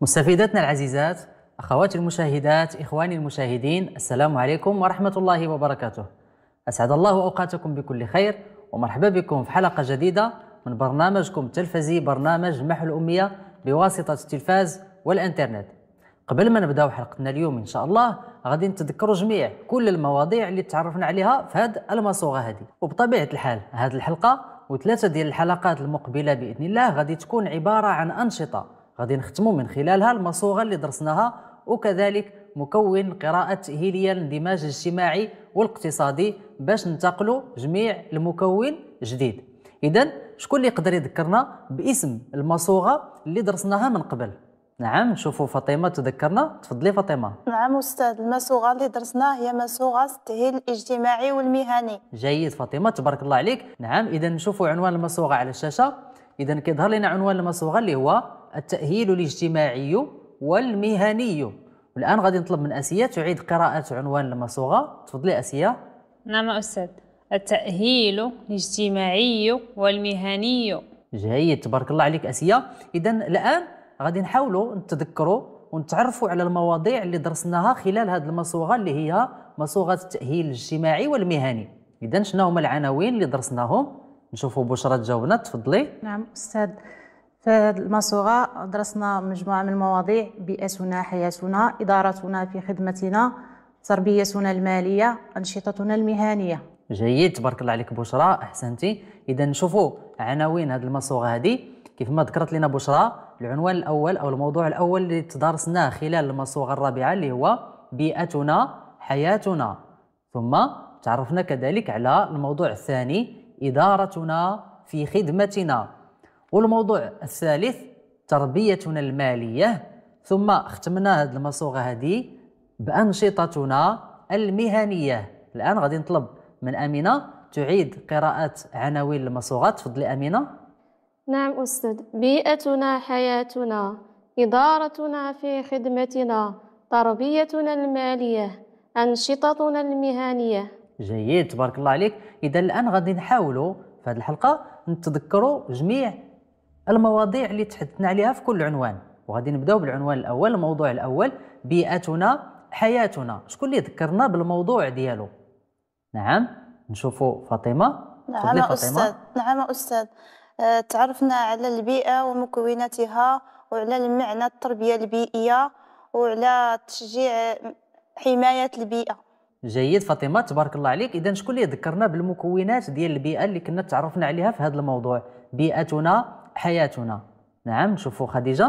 مستفيدتنا العزيزات أخواتي المشاهدات إخواني المشاهدين السلام عليكم ورحمة الله وبركاته أسعد الله أوقاتكم بكل خير ومرحبا بكم في حلقة جديدة من برنامجكم التلفزي برنامج محو الأمية بواسطة التلفاز والإنترنت قبل ما نبداو حلقتنا اليوم إن شاء الله غادي نتذكروا جميع كل المواضيع اللي تعرفنا عليها في هاد المصوغة هذه وبطبيعة الحال هاد الحلقة وثلاثة ديال الحلقات المقبلة بإذن الله غادي تكون عبارة عن أنشطة غادي نختموا من خلالها المصوغه اللي درسناها وكذلك مكون قراءه تاهيليه للاندماج الاجتماعي والاقتصادي باش ننتقلوا جميع المكون جديد اذا شكون اللي يقدر يذكرنا باسم المصوغه اللي درسناها من قبل نعم نشوفوا فاطمه تذكرنا تفضلي فاطمه نعم استاذ المصوغه اللي درسناها هي مصوغه التاهيل الاجتماعي والمهني جيد فاطمه تبارك الله عليك نعم اذا نشوفوا عنوان المصوغه على الشاشه اذا كيظهر لنا عنوان المصوغه اللي هو التأهيل الاجتماعي والمهني والآن غادي نطلب من آسيا تعيد قراءة عنوان المصوغة تفضلي آسيا نعم أستاذ التأهيل الاجتماعي والمهني جيد تبارك الله عليك آسيا إذا الآن غادي نحاولوا نتذكروا ونتعرفوا على المواضيع اللي درسناها خلال هذه المصوغة اللي هي مصوغة التأهيل الاجتماعي والمهني إذا شنو هما العناوين اللي درسناهم نشوفوا بشرى تجاوبنا تفضلي نعم أستاذ في هذه الماسوغة درسنا مجموعة من المواضيع بيئتنا حياتنا إدارتنا في خدمتنا تربيتنا المالية أنشطتنا المهنية جيد تبارك الله عليك بشرى احسنتي اذا نشوفوا عناوين هذه المصوغه هذه كيف ما ذكرت لنا بشرى العنوان الاول او الموضوع الاول اللي تدارسناه خلال المصوغه الرابعه اللي هو بيئتنا حياتنا ثم تعرفنا كذلك على الموضوع الثاني ادارتنا في خدمتنا والموضوع الثالث تربيتنا المالية ثم ختمنا هذه المصوغة هذه بأنشطتنا المهنية الآن غادي نطلب من أمينة تعيد قراءة عناوين المصوغة تفضلي أمينة نعم أستاذ بيئتنا حياتنا إدارتنا في خدمتنا تربيتنا المالية أنشطتنا المهنية جيد تبارك الله عليك إذا الآن غادي نحاولوا في هذه الحلقة نتذكروا جميع المواضيع اللي تحدثنا عليها في كل عنوان وغادي نبداو بالعنوان الاول الموضوع الاول بيئتنا حياتنا شكون اللي ذكرنا بالموضوع ديالو نعم نشوفوا فاطمه نعم فاطمة. نعم، استاذ نعم آه، استاذ تعرفنا على البيئه ومكوناتها وعلى المعنى التربيه البيئيه وعلى تشجيع حمايه البيئه جيد فاطمه تبارك الله عليك اذا شكون اللي ذكرنا بالمكونات ديال البيئه اللي كنا تعرفنا عليها في هذا الموضوع بيئتنا حياتنا نعم شوفوا خديجة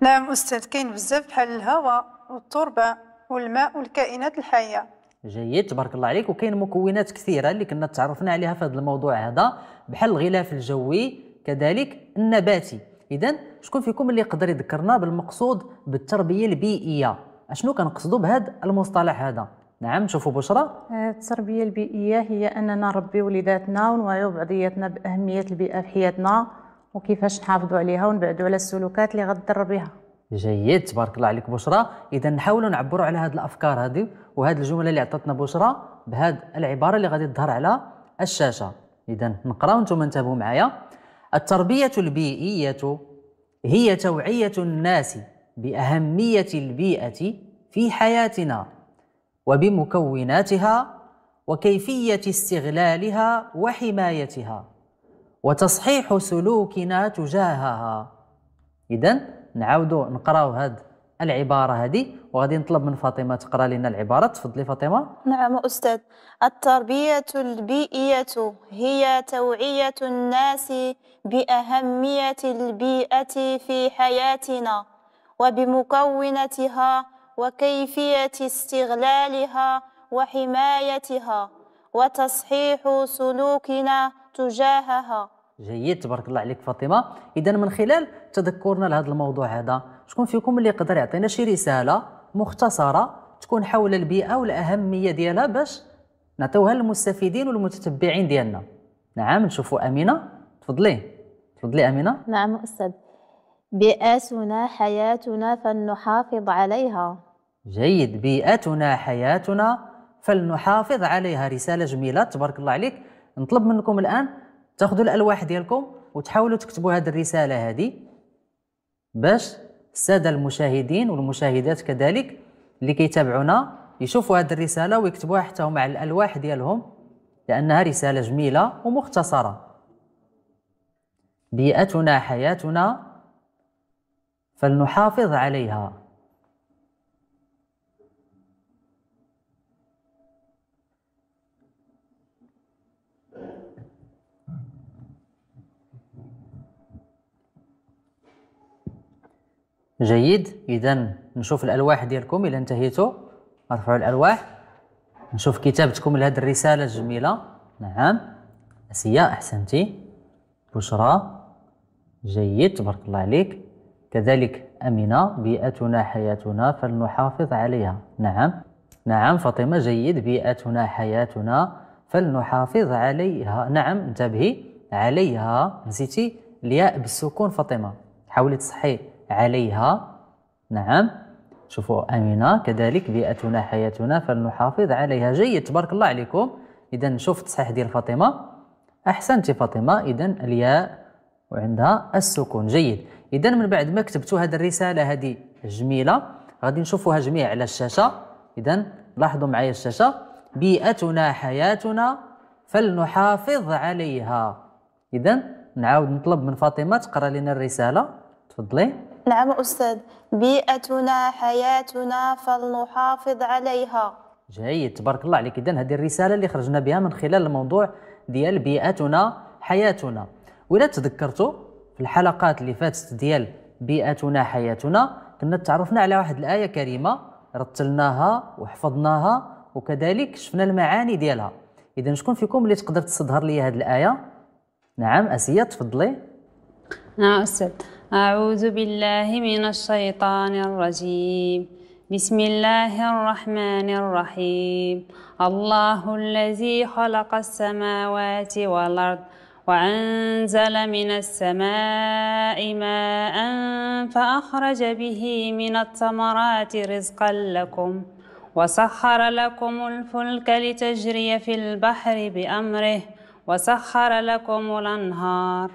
نعم أستاذ كاين بزاف بحال الهواء والتربة والماء والكائنات الحية جيد تبارك الله عليك وكاين مكونات كثيرة اللي كنا تعرفنا عليها في هذا الموضوع هذا بحال الغلاف الجوي كذلك النباتي إذا شكون فيكم اللي يقدر يذكرنا بالمقصود بالتربية البيئية أشنو كنقصدوا بهذا المصطلح هذا نعم شوفوا بشرى آه، التربية البيئية هي أننا نربي وليداتنا ونوعيو بعضياتنا بأهمية البيئة في حياتنا وكيفاش نحافظوا عليها ونبعدوا على السلوكات اللي غتضر بها جيد تبارك الله عليك بشرى اذا نحاولوا نعبروا على هذه الافكار هذه وهذه الجمله اللي عطتنا بشرى بهذه العباره اللي غادي تظهر على الشاشه اذا نقراو انتم انتبهوا معايا التربيه البيئيه هي توعيه الناس باهميه البيئه في حياتنا وبمكوناتها وكيفيه استغلالها وحمايتها وتصحيح سلوكنا تجاهها اذا نعاودوا نقراو هاد العباره هذه وغادي نطلب من فاطمه تقرا لنا العباره تفضلي فاطمه نعم استاذ التربيه البيئيه هي توعيه الناس باهميه البيئه في حياتنا وبمكوناتها وكيفيه استغلالها وحمايتها وتصحيح سلوكنا تجاهها جيد تبارك الله عليك فاطمه اذا من خلال تذكرنا لهذا الموضوع هذا شكون فيكم اللي يقدر يعطينا شي رساله مختصره تكون حول البيئه والاهميه ديالها باش نعطيوها للمستفيدين والمتتبعين ديالنا نعم نشوفوا امينه تفضلي تفضلي امينه نعم استاذ بيئتنا حياتنا فلنحافظ عليها جيد بيئتنا حياتنا فلنحافظ عليها رساله جميله تبارك الله عليك نطلب منكم الان تاخذوا الالواح ديالكم وتحاولوا تكتبوا هذه الرساله هذه باش الساده المشاهدين والمشاهدات كذلك اللي كيتابعونا يشوفوا هذه الرساله ويكتبوها حتى هما على الالواح ديالهم لانها رساله جميله ومختصره بيئتنا حياتنا فلنحافظ عليها جيد اذا نشوف الالواح ديالكم الى انتهيتوا ارفعوا الالواح نشوف كتابتكم لهذه الرساله الجميله نعم اسيا احسنتي بشرى جيد تبارك الله عليك كذلك امنه بيئتنا حياتنا فلنحافظ عليها نعم نعم فاطمه جيد بيئتنا حياتنا فلنحافظ عليها نعم انتبهي عليها نسيتي الياء بالسكون فاطمه حاولي تصحي عليها نعم شوفوا أمينة كذلك بيئتنا حياتنا فلنحافظ عليها جيد تبارك الله عليكم إذا نشوف التصحيح ديال فاطمة أحسنتي فاطمة إذا الياء وعندها السكون جيد إذا من بعد ما كتبتوا هذه الرسالة هذه جميلة غادي نشوفوها جميع على الشاشة إذا لاحظوا معايا الشاشة بيئتنا حياتنا فلنحافظ عليها إذا نعاود نطلب من فاطمة تقرأ لنا الرسالة تفضلي نعم أستاذ بيئتنا حياتنا فلنحافظ عليها جيد تبارك الله عليك إذن هذه الرسالة اللي خرجنا بها من خلال الموضوع ديال بيئتنا حياتنا وإذا تذكرتوا في الحلقات اللي فاتت ديال بيئتنا حياتنا كنا تعرفنا على واحد الآية كريمة رتلناها وحفظناها وكذلك شفنا المعاني ديالها إذا شكون فيكم اللي تقدر تستظهر لي هذه الآية؟ نعم أسيا تفضلي نعم أستاذ أعوذ بالله من الشيطان الرجيم بسم الله الرحمن الرحيم الله الذي خلق السماوات والأرض وأنزل من السماء ماء فأخرج به من الثمرات رزقا لكم وسخر لكم الفلك لتجري في البحر بأمره وسخر لكم الأنهار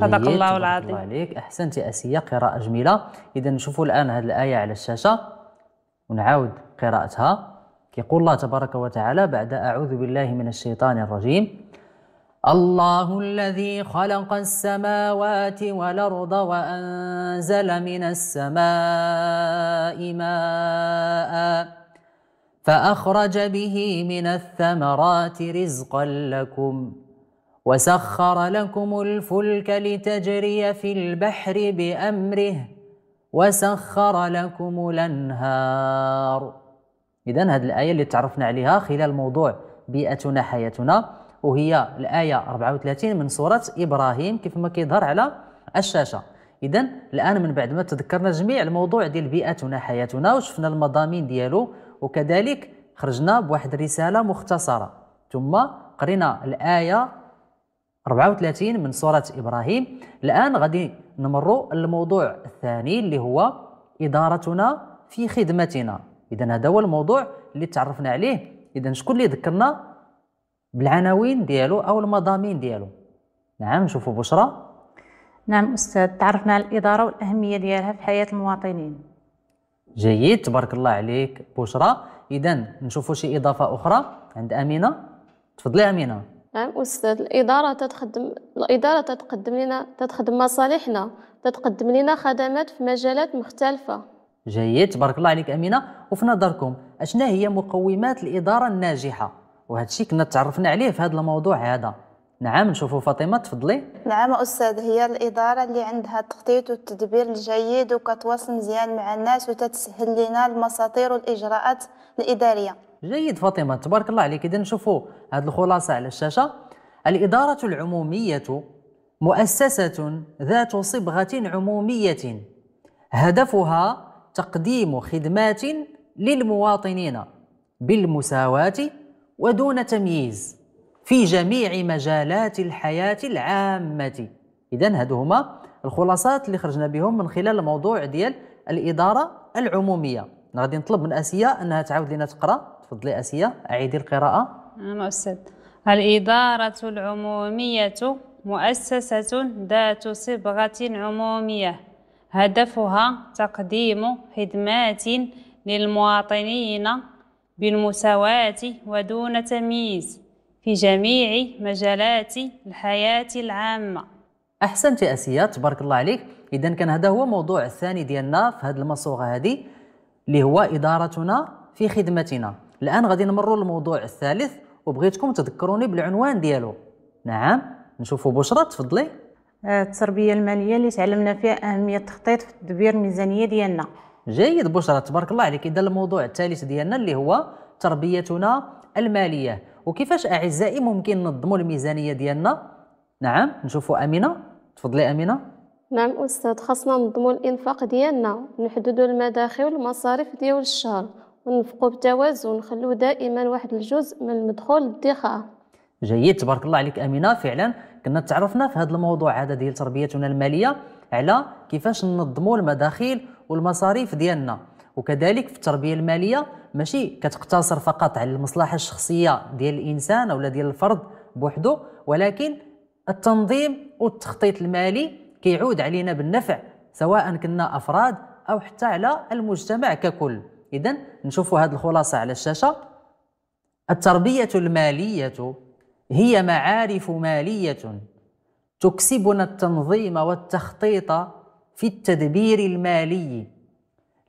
صدق الله العظيم عليك احسنت يا اسيه قراءه جميله اذا نشوفوا الان هذه الايه على الشاشه ونعاود قراءتها يقول الله تبارك وتعالى بعد اعوذ بالله من الشيطان الرجيم الله الذي خلق السماوات والارض وانزل من السماء ماء فاخرج به من الثمرات رزقا لكم وسخر لكم الفلك لتجري في البحر بأمره وسخر لكم الأنهار إذا هذه الآية اللي تعرفنا عليها خلال موضوع بيئتنا حياتنا وهي الآية 34 من سورة إبراهيم كيف ما كيظهر على الشاشة إذا الآن من بعد ما تذكرنا جميع الموضوع ديال بيئتنا حياتنا وشفنا المضامين ديالو وكذلك خرجنا بواحد الرسالة مختصرة ثم قرينا الآية 34 من سورة إبراهيم الآن غادي نمرو الموضوع الثاني اللي هو إدارتنا في خدمتنا إذا هذا هو الموضوع اللي تعرفنا عليه إذا شكون اللي ذكرنا بالعناوين ديالو أو المضامين ديالو نعم نشوفوا بشرى نعم أستاذ تعرفنا على الإدارة والأهمية ديالها في حياة المواطنين جيد تبارك الله عليك بشرى إذا نشوفوا شي إضافة أخرى عند أمينة تفضلي أمينة نعم استاذ الاداره تتخدم الاداره تتقدم لنا تتخدم مصالحنا تتقدم لنا خدمات في مجالات مختلفه جيد تبارك الله عليك امينه وفي نظركم اشنا هي مقومات الاداره الناجحه وهذا الشيء كنا تعرفنا عليه في هذا الموضوع هذا نعم نشوفوا فاطمه تفضلي نعم استاذ هي الاداره اللي عندها التخطيط والتدبير الجيد وكتواصل مزيان مع الناس وتتسهل لنا المساطير والاجراءات الاداريه جيد فاطمه تبارك الله عليك اذا نشوفوا هذه الخلاصه على الشاشه الاداره العموميه مؤسسه ذات صبغه عموميه هدفها تقديم خدمات للمواطنين بالمساواه ودون تمييز في جميع مجالات الحياه العامه اذا هادو هما الخلاصات اللي خرجنا بهم من خلال الموضوع ديال الاداره العموميه انا غادي نطلب من اسيا انها تعاود لنا تقرا تفضلي اسيا اعيدي القراءه نعم استاذ الاداره العموميه مؤسسه ذات صبغه عموميه هدفها تقديم خدمات للمواطنين بالمساواه ودون تمييز في جميع مجالات الحياه العامه احسنت اسيا تبارك الله عليك اذا كان هذا هو موضوع الثاني ديالنا في هذه المصوغه هذه اللي هو ادارتنا في خدمتنا الان غادي نمروا للموضوع الثالث وبغيتكم تذكروني بالعنوان ديالو نعم نشوفوا بشرى تفضلي آه، التربيه الماليه اللي تعلمنا فيها اهميه التخطيط في تدبير الميزانيه ديالنا جيد بشرى تبارك الله عليك اذا الموضوع الثالث ديالنا اللي هو تربيتنا الماليه وكيفاش اعزائي ممكن ننظموا الميزانيه ديالنا نعم نشوفوا امينه تفضلي امينه نعم أستاذ خاصنا ننظموا الإنفاق ديالنا نحددوا المداخل والمصاريف ديال الشهر وننفقوا بتوازن ونخلو دائما واحد الجزء من المدخول للدخاء جيد تبارك الله عليك أمينة فعلا كنا تعرفنا في هذا الموضوع هذا ديال تربيتنا المالية على كيفاش ننظموا المداخل والمصاريف ديالنا وكذلك في التربيه الماليه ماشي كتقتصر فقط على المصلحه الشخصيه ديال الانسان او ديال الفرد بوحده ولكن التنظيم والتخطيط المالي كيعود علينا بالنفع سواء كنا افراد او حتى على المجتمع ككل اذا نشوفوا هذه الخلاصه على الشاشه التربيه الماليه هي معارف ماليه تكسبنا التنظيم والتخطيط في التدبير المالي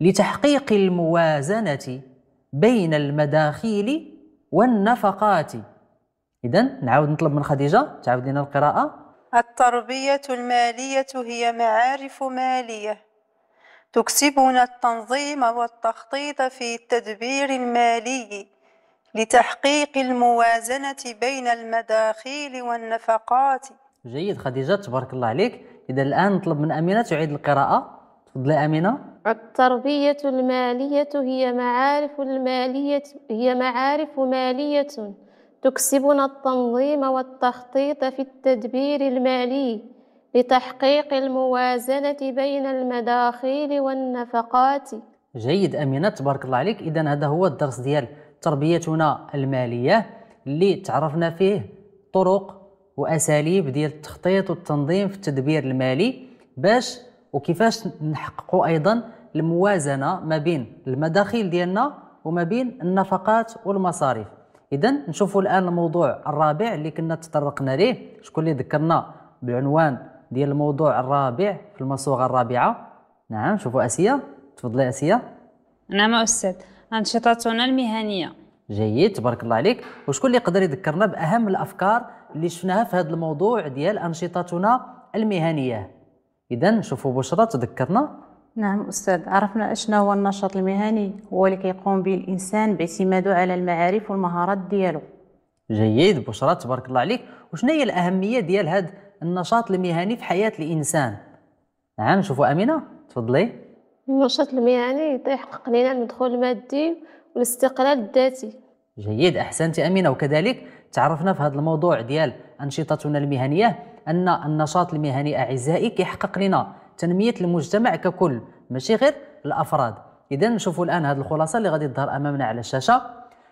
لتحقيق الموازنه بين المداخيل والنفقات اذا نعاود نطلب من خديجه تعاود لنا القراءه التربية المالية هي معارف مالية تكسبنا التنظيم والتخطيط في التدبير المالي لتحقيق الموازنة بين المداخيل والنفقات جيد خديجة تبارك الله عليك إذا الآن نطلب من أمينة تعيد القراءة تفضلي أمينة التربية المالية هي معارف المالية هي معارف مالية تكسبنا التنظيم والتخطيط في التدبير المالي لتحقيق الموازنة بين المداخيل والنفقات جيد أمينة تبارك الله عليك إذا هذا هو الدرس ديال تربيتنا المالية اللي تعرفنا فيه طرق وأساليب ديال التخطيط والتنظيم في التدبير المالي باش وكيفاش نحقق أيضا الموازنة ما بين المداخيل ديالنا وما بين النفقات والمصاريف اذا نشوفوا الان الموضوع الرابع اللي كنا تطرقنا ليه شكون اللي ذكرنا بالعنوان ديال الموضوع الرابع في المصوغه الرابعه نعم شوفوا اسيا تفضلي اسيا نعم استاذ انشطتنا المهنيه جيد تبارك الله عليك وشكون اللي يقدر يذكرنا باهم الافكار اللي شفناها في هذا الموضوع ديال انشطتنا المهنيه اذا شوفوا بشرى تذكرنا نعم أستاذ عرفنا أشنا هو النشاط المهني هو اللي كيقوم به الإنسان باعتماده على المعارف والمهارات ديالو جيد بشرى تبارك الله عليك وشنا هي الأهمية ديال هذا النشاط المهني في حياة الإنسان نعم شوفوا أمينة تفضلي النشاط المهني يحقق لنا المدخول المادي والاستقلال الذاتي جيد أحسنتي أمينة وكذلك تعرفنا في هذا الموضوع ديال أنشطتنا المهنية أن النشاط المهني أعزائي كيحقق لنا تنميه المجتمع ككل ماشي غير الافراد اذا نشوفوا الان هذه الخلاصه اللي غادي تظهر امامنا على الشاشه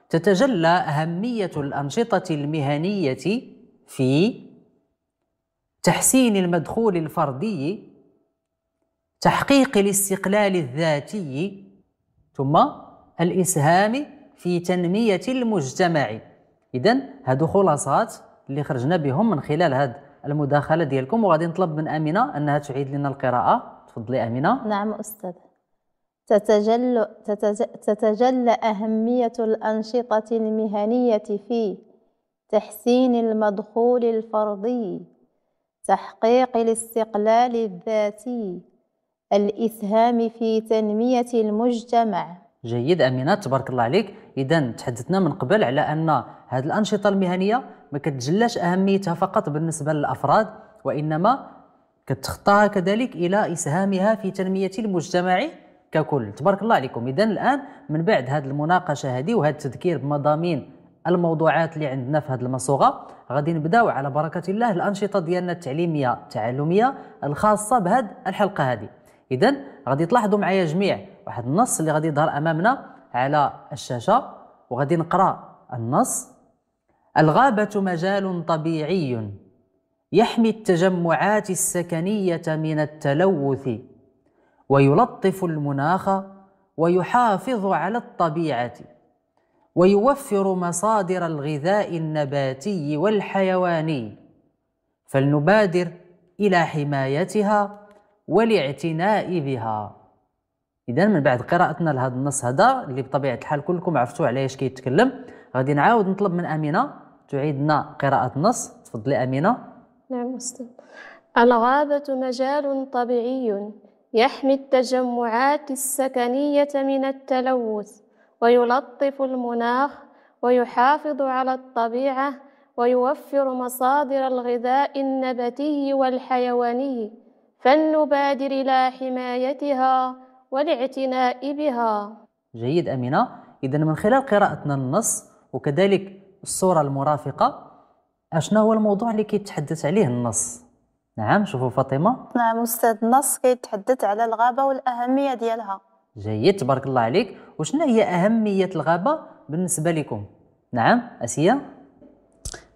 تتجلى اهميه الانشطه المهنيه في تحسين المدخول الفردي تحقيق الاستقلال الذاتي ثم الاسهام في تنميه المجتمع اذا هذو خلاصات اللي خرجنا بهم من خلال هذا المداخله ديالكم وغادي نطلب من امينه انها تعيد لنا القراءه تفضلي امينه نعم استاذ تتجل تتجلى اهميه الانشطه المهنيه في تحسين المدخول الفردي تحقيق الاستقلال الذاتي الاسهام في تنميه المجتمع جيد امينه تبارك الله عليك اذا تحدثنا من قبل على ان هذه الانشطه المهنيه ما كتجلاش اهميتها فقط بالنسبه للافراد وانما كتخطاها كذلك الى اسهامها في تنميه المجتمع ككل تبارك الله عليكم اذا الان من بعد هذه المناقشه هذه وهذا التذكير بمضامين الموضوعات اللي عندنا في هذه المصوغه غادي نبداو على بركه الله الانشطه ديالنا التعليميه التعلميه الخاصه بهذه الحلقه هذه اذا غادي تلاحظوا معايا جميع واحد النص اللي غادي يظهر امامنا على الشاشه وغادي نقرا النص الغابه مجال طبيعي يحمي التجمعات السكنيه من التلوث ويلطف المناخ ويحافظ على الطبيعه ويوفر مصادر الغذاء النباتي والحيواني فلنبادر الى حمايتها والاعتناء بها اذا من بعد قراءتنا لهذا النص هذا اللي بطبيعه الحال كلكم عرفتوا على ايش كيتكلم غادي نعاود نطلب من امينه تعيد لنا قراءه النص تفضلي امينه نعم استاذ الغابه مجال طبيعي يحمي التجمعات السكنيه من التلوث ويلطف المناخ ويحافظ على الطبيعه ويوفر مصادر الغذاء النباتي والحيواني فلنبادر الى حمايتها والاعتناء بها جيد أمينة إذا من خلال قراءتنا النص وكذلك الصورة المرافقة أشنا هو الموضوع اللي كيتحدث عليه النص نعم شوفوا فاطمة نعم أستاذ النص كيتحدث على الغابة والأهمية ديالها جيد تبارك الله عليك وشنا هي أهمية الغابة بالنسبة لكم نعم أسيا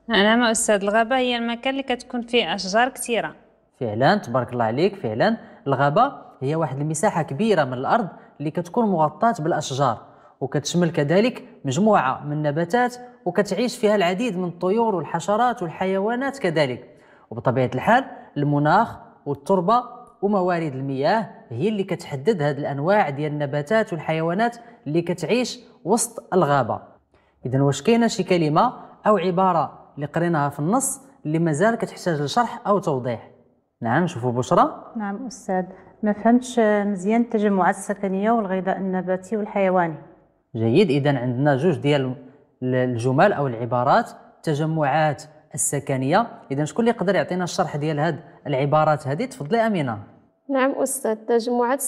نعم،, نعم أستاذ الغابة هي المكان اللي كتكون فيه أشجار كثيرة فعلا تبارك الله عليك فعلا الغابة هي واحد المساحه كبيره من الارض اللي كتكون مغطاه بالاشجار وكتشمل كذلك مجموعه من النباتات وكتعيش فيها العديد من الطيور والحشرات والحيوانات كذلك وبطبيعه الحال المناخ والتربه وموارد المياه هي اللي كتحدد هذه الانواع ديال النباتات والحيوانات اللي كتعيش وسط الغابه اذا واش كاينه شي كلمه او عباره اللي قريناها في النص اللي مازال كتحتاج لشرح او توضيح نعم شوفوا بشرى نعم أستاذ ما فهمتش مزيان التجمعات السكنية والغذاء النباتي والحيواني جيد إذا عندنا جوج ديال الجمل أو العبارات التجمعات السكنية إذا شكون اللي يقدر يعطينا الشرح ديال هاد العبارات هذه تفضلي أمينة نعم أستاذ التجمعات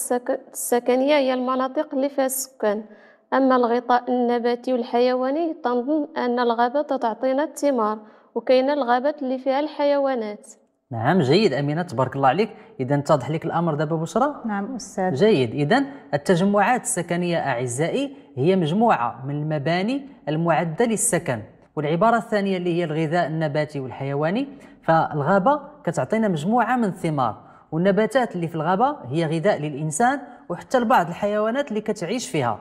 السكنية هي المناطق اللي فيها السكان أما الغطاء النباتي والحيواني تنظن أن الغابة تعطينا الثمار وكاين الغابات اللي فيها الحيوانات نعم جيد امينه تبارك الله عليك اذا اتضح لك الامر دابا بشرى نعم استاذ جيد اذا التجمعات السكنيه اعزائي هي مجموعه من المباني المعده للسكن والعباره الثانيه اللي هي الغذاء النباتي والحيواني فالغابه كتعطينا مجموعه من الثمار والنباتات اللي في الغابه هي غذاء للانسان وحتى لبعض الحيوانات اللي كتعيش فيها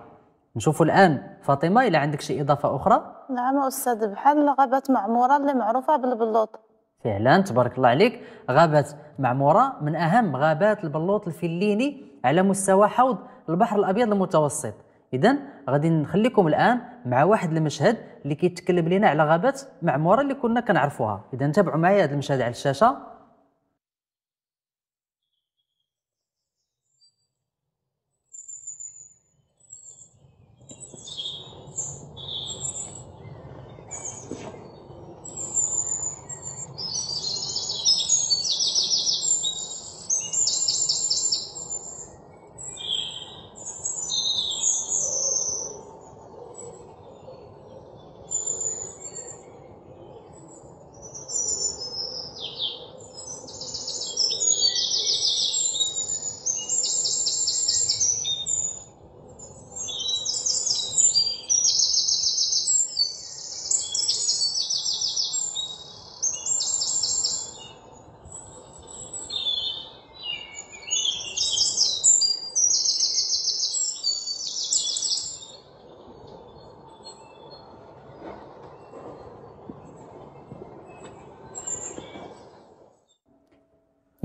نشوفوا الان فاطمه الى عندك شي اضافه اخرى نعم استاذ بحال الغابات معموره اللي معروفه بالبلوط فعلا تبارك الله عليك غابة معمورة من أهم غابات البلوط الفليني على مستوى حوض البحر الأبيض المتوسط إذا غادي نخليكم الآن مع واحد المشهد اللي كيتكلم لنا على غابات معمورة اللي كنا كنعرفوها إذا تابعوا معايا هذا المشهد على الشاشة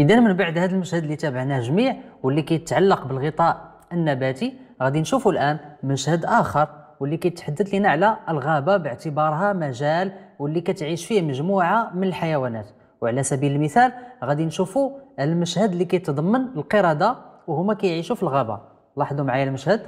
اذا من بعد هذا المشهد اللي تابعناه جميع واللي كيتعلق بالغطاء النباتي غادي نشوفوا الان مشهد اخر واللي كيتحدث لنا على الغابه باعتبارها مجال واللي كتعيش فيه مجموعه من الحيوانات وعلى سبيل المثال غادي نشوفوا المشهد اللي كيتضمن القرده وهما كيعيشوا في الغابه لاحظوا معايا المشهد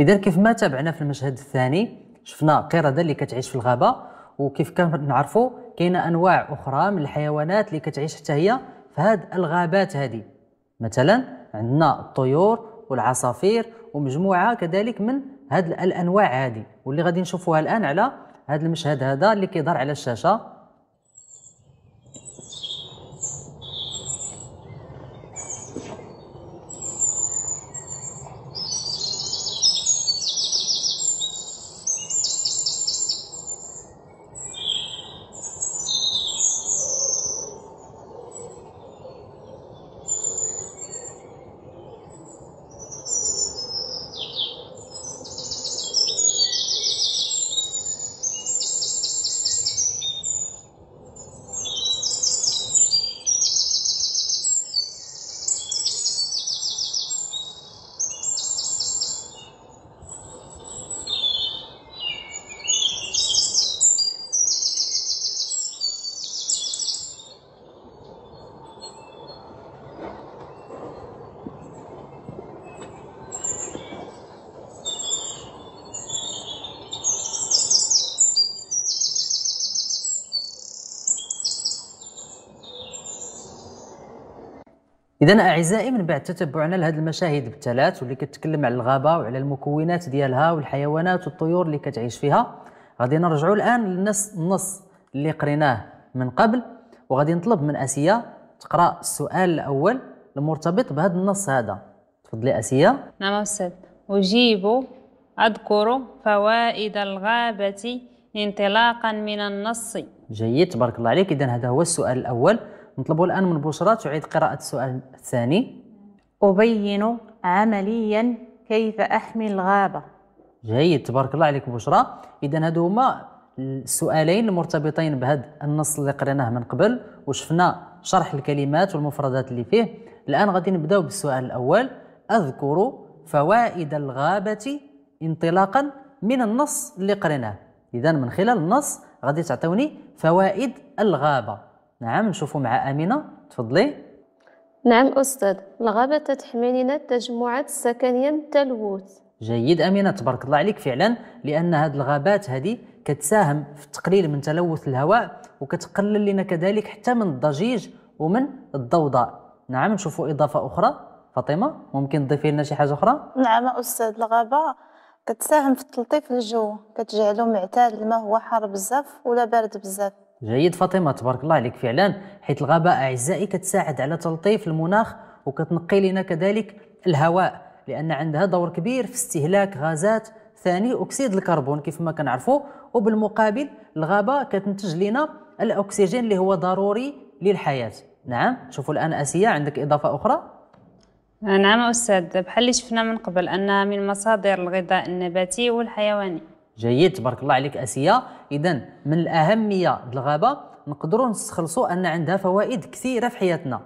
اذا كيف ما تابعنا في المشهد الثاني شفنا قرده اللي كتعيش في الغابه وكيف كنعرفوا كاينه انواع اخرى من الحيوانات اللي كتعيش حتى هي في هاد الغابات هذه مثلا عندنا الطيور والعصافير ومجموعه كذلك من هاد الانواع هذه واللي غادي نشوفوها الان على هذا المشهد هذا اللي كيظهر على الشاشه اذا اعزائي من بعد تتبعنا لهذه المشاهد بالثلاث واللي كتكلم على الغابه وعلى المكونات ديالها والحيوانات والطيور اللي كتعيش فيها غادي نرجعوا الان للنص النص اللي قريناه من قبل وغادي نطلب من اسيا تقرا السؤال الاول المرتبط بهذا النص هذا تفضلي اسيا نعم استاذ اجيب اذكر فوائد الغابه انطلاقا من النص جيد تبارك الله عليك اذا هذا هو السؤال الاول نطلبه الآن من بشرى تعيد قراءة السؤال الثاني أبين عمليا كيف أحمي الغابة جيد تبارك الله عليك بشرى إذا هادو هما السؤالين المرتبطين بهذا النص اللي قريناه من قبل وشفنا شرح الكلمات والمفردات اللي فيه الآن غادي نبداو بالسؤال الأول أذكر فوائد الغابة انطلاقا من النص اللي قريناه إذا من خلال النص غادي تعطوني فوائد الغابة نعم نشوفوا مع امينه تفضلي نعم استاذ الغابه تحمي التجمعات السكنيه من التلوث جيد امينه تبارك الله عليك فعلا لان هذه الغابات هذه كتساهم في التقليل من تلوث الهواء وكتقلل لنا كذلك حتى من الضجيج ومن الضوضاء نعم نشوفوا اضافه اخرى فاطمه ممكن تضيفي لنا شي حاجه اخرى نعم استاذ الغابه كتساهم في تلطيف الجو كتجعله معتاد ما هو حار بزاف ولا بارد بزاف جيد فاطمه تبارك الله عليك فعلا حيث الغابه اعزائي كتساعد على تلطيف المناخ وكتنقي لنا كذلك الهواء لان عندها دور كبير في استهلاك غازات ثاني اكسيد الكربون كيف ما كنعرفوا وبالمقابل الغابه كتنتج لنا الاكسجين اللي هو ضروري للحياه نعم شوفوا الان اسيا عندك اضافه اخرى نعم استاذ بحال اللي شفنا من قبل انها من مصادر الغذاء النباتي والحيواني جيد تبارك الله عليك اسيا اذا من الاهميه الغابه نقدروا نستخلصوا ان عندها فوائد كثيره في حياتنا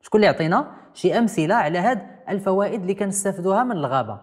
شكون اللي يعطينا شي امثله على هاد الفوائد اللي كنستافدوها من الغابه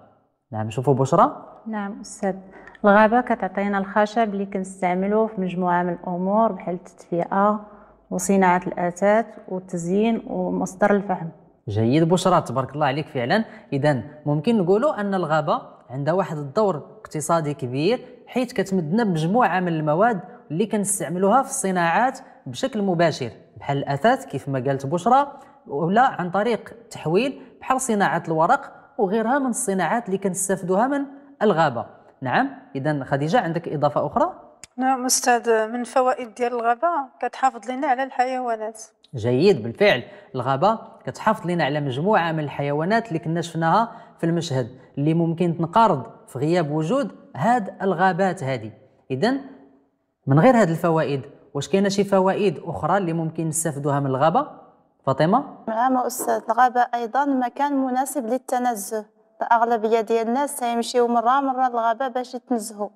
نعم شوفوا بشرى نعم استاذ الغابه كتعطينا الخشب اللي كنستعملوه في مجموعه من الامور بحال التدفئه وصناعه الاثاث والتزيين ومصدر الفحم جيد بشرى تبارك الله عليك فعلا اذا ممكن نقولوا ان الغابه عندها واحد الدور اقتصادي كبير حيث كتمدنا بمجموعه من المواد اللي كنستعملوها في الصناعات بشكل مباشر بحال الاثاث كيف ما قالت بشرى ولا عن طريق التحويل بحال صناعه الورق وغيرها من الصناعات اللي كنستافدوها من الغابه نعم اذا خديجه عندك اضافه اخرى نعم استاذ من فوائد ديال الغابه كتحافظ لنا على الحيوانات جيد بالفعل الغابه كتحافظ لنا على مجموعه من الحيوانات اللي كنا شفناها في المشهد اللي ممكن تنقرض في غياب وجود هاد الغابات هذه اذا من غير هاد الفوائد واش كاينه شي فوائد اخرى اللي ممكن نستافدوها من الغابه فاطمه نعم استاذ الغابه ايضا مكان مناسب للتنزه الاغلبيه ديال الناس تيمشيو مره مره للغابه باش يتنزهوا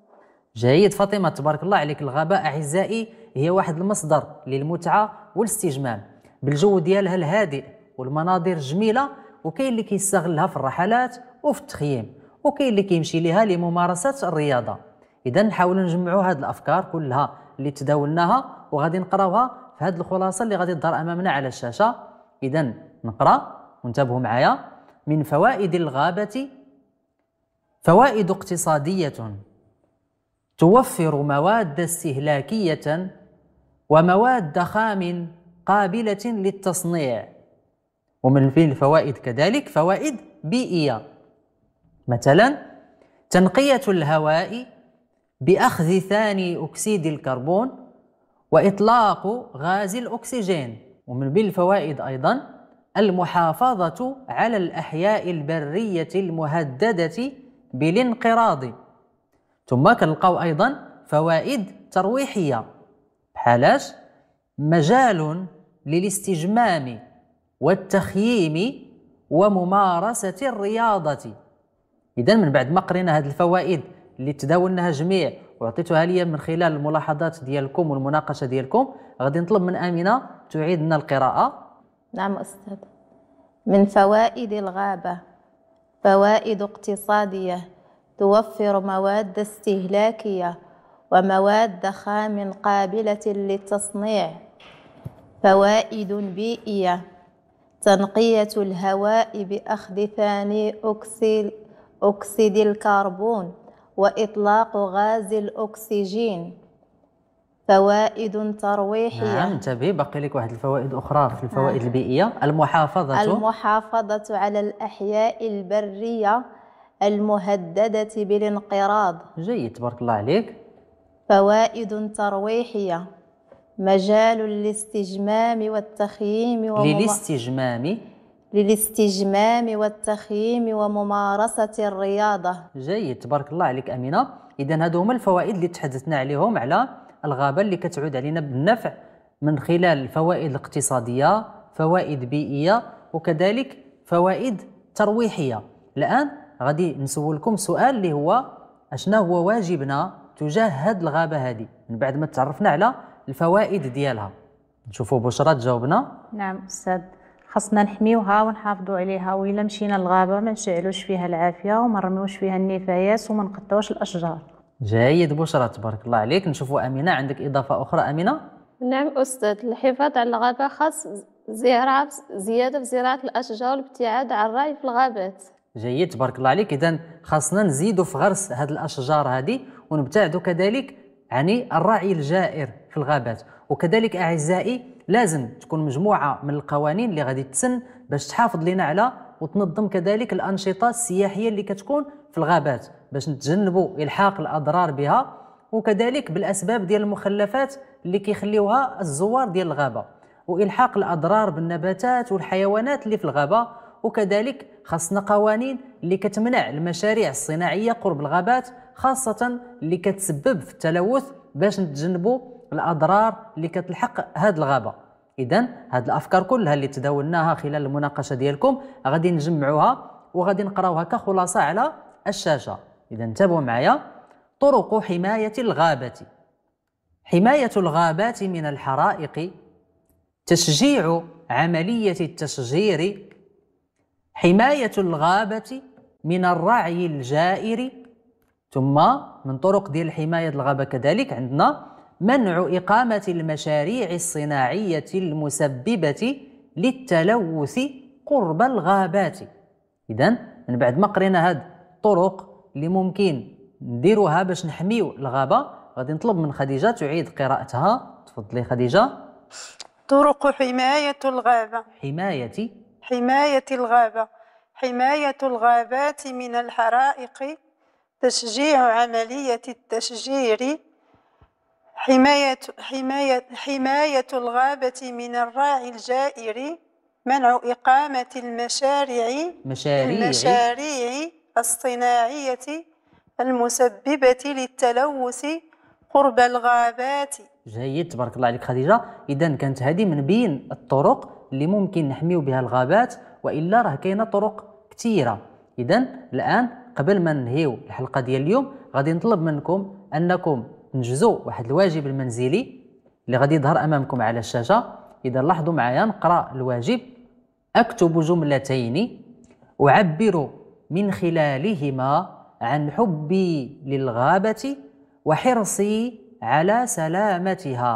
جيد فاطمة تبارك الله عليك الغابة أعزائي هي واحد المصدر للمتعة والاستجمام بالجو ديالها الهادئ والمناظر جميلة وكاين اللي كيستغلها في الرحلات وفي التخييم وكاين اللي كيمشي لها لممارسة الرياضة إذا نحاول نجمعوا هذه الأفكار كلها اللي تداولناها وغادي نقراوها في هذه الخلاصة اللي غادي تظهر أمامنا على الشاشة إذا نقرأ وانتبهوا معايا من فوائد الغابة فوائد اقتصادية توفر مواد استهلاكية ومواد خام قابلة للتصنيع ومن بين الفوائد كذلك فوائد بيئية مثلا تنقية الهواء بأخذ ثاني أكسيد الكربون وإطلاق غاز الأكسجين ومن بين الفوائد أيضا المحافظة على الأحياء البرية المهددة بالانقراض ثم كنلقاو ايضا فوائد ترويحيه بحالاش مجال للاستجمام والتخييم وممارسه الرياضه اذا من بعد ما قرينا هذه الفوائد اللي تداولناها جميع وعطيتها لي من خلال الملاحظات ديالكم والمناقشه ديالكم غادي نطلب من امينه تعيد لنا القراءه نعم استاذ من فوائد الغابه فوائد اقتصاديه توفر مواد استهلاكية ومواد خام قابلة للتصنيع فوائد بيئية تنقية الهواء بأخذ ثاني أكسيد, أكسيد الكربون وإطلاق غاز الأكسجين فوائد ترويحية نعم انتبهي باقي لك واحد الفوائد أخرى في الفوائد نعم. البيئية المحافظة المحافظة على الأحياء البرية المهددة بالانقراض جيد تبارك الله عليك فوائد ترويحية مجال للاستجمام والتخييم ومم... للاستجمام للاستجمام والتخييم وممارسة الرياضة جيد تبارك الله عليك أمينة إذا هادو هما الفوائد اللي تحدثنا عليهم على الغابة اللي كتعود علينا بالنفع من خلال الفوائد الاقتصادية فوائد بيئية وكذلك فوائد ترويحية الآن غادي نسولكم سؤال اللي هو اشنا هو واجبنا تجاه هاد الغابه هذه من بعد ما تعرفنا على الفوائد ديالها نشوفوا بشرى تجاوبنا نعم استاذ خاصنا نحميوها ونحافظوا عليها والا مشينا للغابه ما نشعلوش فيها العافيه وما نرميوش فيها النفايات وما نقطعوش الاشجار جيد بشرى تبارك الله عليك نشوفوا امينه عندك اضافه اخرى امينه نعم استاذ الحفاظ على الغابه خاص زراعه زياده في زراعه الاشجار والابتعاد عن الري في الغابات جيد تبارك الله عليك اذا خاصنا نزيدوا في غرس هذه الاشجار هذه ونبتعدوا كذلك عن الرعي الجائر في الغابات وكذلك اعزائي لازم تكون مجموعه من القوانين اللي غادي تسن باش تحافظ لنا على وتنظم كذلك الانشطه السياحيه اللي كتكون في الغابات باش نتجنبوا الحاق الاضرار بها وكذلك بالاسباب ديال المخلفات اللي كيخليوها الزوار ديال الغابه والحاق الاضرار بالنباتات والحيوانات اللي في الغابه وكذلك خاصنا قوانين اللي كتمنع المشاريع الصناعيه قرب الغابات خاصه اللي كتسبب في التلوث باش نتجنبوا الاضرار اللي كتلحق هذه الغابه اذا هذه الافكار كلها اللي تداولناها خلال المناقشه ديالكم غادي نجمعوها وغادي نقراوها كخلاصه على الشاشه اذا انتبهوا معايا طرق حمايه الغابه حمايه الغابات من الحرائق تشجيع عمليه التشجير حماية الغابة من الرعي الجائر ثم من طرق ديال حماية الغابة كذلك عندنا منع إقامة المشاريع الصناعية المسببة للتلوث قرب الغابات إذا من بعد ما قرينا هاد الطرق اللي ممكن نديروها باش نحميو الغابة غادي نطلب من خديجة تعيد قراءتها تفضلي خديجة طرق حماية الغابة حماية حماية الغابة حماية الغابات من الحرائق تشجيع عملية التشجير حماية, حماية, حماية الغابة من الراعي الجائر منع إقامة المشاريع مشاريع المشاريع الصناعية المسببة للتلوث قرب الغابات جيد تبارك الله عليك خديجة إذا كانت هذه من بين الطرق اللي ممكن نحميو بها الغابات والا راه كاينه طرق كثيره اذا الان قبل ما ننهيو الحلقه ديال اليوم غادي نطلب منكم انكم تنجزوا واحد الواجب المنزلي اللي غادي يظهر امامكم على الشاشه اذا لاحظوا معايا نقرا الواجب اكتب جملتين اعبر من خلالهما عن حبي للغابه وحرصي على سلامتها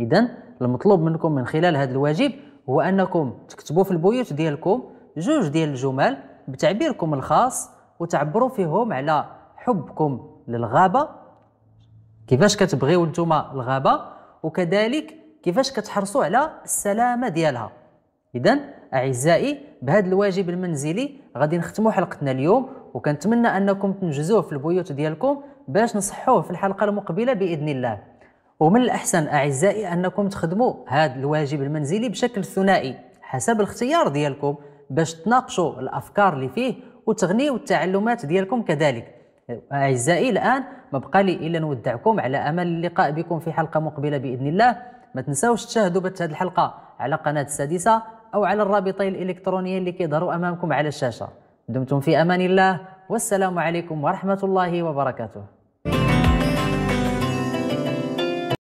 اذا المطلوب منكم من خلال هذا الواجب هو انكم تكتبوا في البيوت ديالكم جوج ديال الجمل بتعبيركم الخاص وتعبروا فيهم على حبكم للغابه كيفاش كتبغيو نتوما الغابه وكذلك كيفاش كتحرصوا على السلامه ديالها اذا اعزائي بهذا الواجب المنزلي غادي نختموا حلقتنا اليوم وكنتمنى انكم تنجزوه في البيوت ديالكم باش نصحوه في الحلقه المقبله باذن الله ومن الأحسن أعزائي أنكم تخدموا هذا الواجب المنزلي بشكل ثنائي حسب الاختيار ديالكم باش تناقشوا الأفكار اللي فيه وتغنيوا التعلمات ديالكم كذلك أعزائي الآن ما بقى لي إلا نودعكم على أمل اللقاء بكم في حلقة مقبلة بإذن الله ما تنساوش تشاهدوا بث هذه الحلقة على قناة السادسة أو على الرابطين الإلكترونيين اللي كيظهروا أمامكم على الشاشة دمتم في أمان الله والسلام عليكم ورحمة الله وبركاته